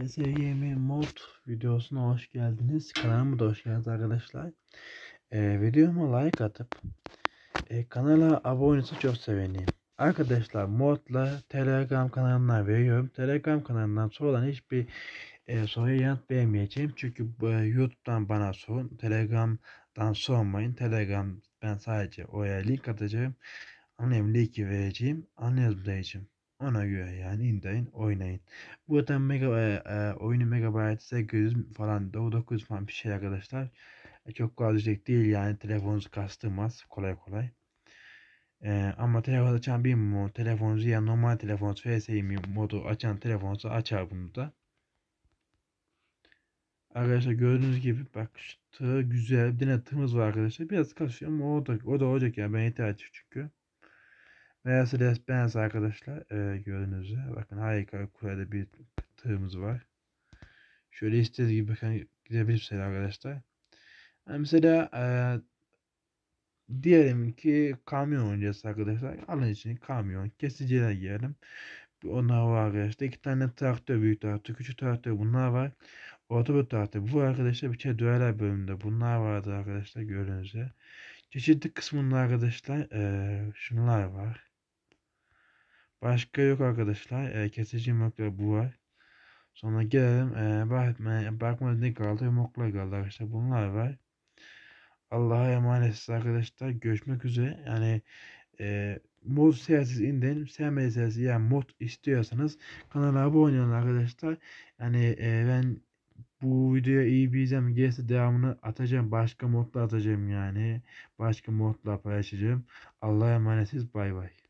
PSYM mod videosuna hoş geldiniz. Kanalıma da hoş geldiniz arkadaşlar. Ee, videoma like atıp e, kanala abone olursa çok sevinirim. Arkadaşlar modla telegram kanalına veriyorum. Telegram kanalından sorulan hiçbir e, soruya yanıt vermeyeceğim. Çünkü e, YouTube'dan bana sorun. Telegram'dan sormayın. Telegram ben sadece oraya link atacağım. Annem linki vereceğim. Anlıyoruz diyeceğim. Ona göre yani indirin oynayın. bu Buradan mega, e, e, oyunu megabayt 800 falan da 900 falan bir şey arkadaşlar. E, çok kalacak değil yani telefonunuzu kastırmaz kolay kolay. E, ama telefon açan bir mod telefonunuzu ya normal telefonunuz FSI modu açan telefonunuzu açar bunu da. Arkadaşlar gördüğünüz gibi bak şu tığ güzel bir tane var arkadaşlar. Biraz kasıyor ama o da, o da olacak yani ben ihtiyaç çünkü. Mercedes Benz arkadaşlar e, gördüğünüz Bakın harika kurada bir tığımız var. Şöyle istediğiniz gibi bakın gidebilirsiniz arkadaşlar. Yani mesela e, diyelim ki kamyon oynayacağız arkadaşlar. Alın için kamyon kesiciler giyelim. Onlar var arkadaşlar. İki tane traktör, büyük traktör, küçük traktör bunlar var. Orta bir traktör. Bu arkadaşlar bir şey dueler bölümünde. Bunlar vardı arkadaşlar gördüğünüzde. Çeşitli kısmında arkadaşlar e, şunlar var. Başka yok arkadaşlar. E, ee, kesici yumruklar bu var. Sonra gelelim e, ee, Batman, Batman ne kaldı? Yumruklar kaldı arkadaşlar. Bunlar var. Allah'a emanet arkadaşlar. Görüşmek üzere. Yani e, mod serisiz indirin. Sevmediyseniz yani mod istiyorsanız kanala abone olun arkadaşlar. Yani e, ben bu videoya iyi bir izlem gelirse devamını atacağım. Başka modla atacağım yani. Başka modla paylaşacağım. Allah'a emanetiz. Bay bay.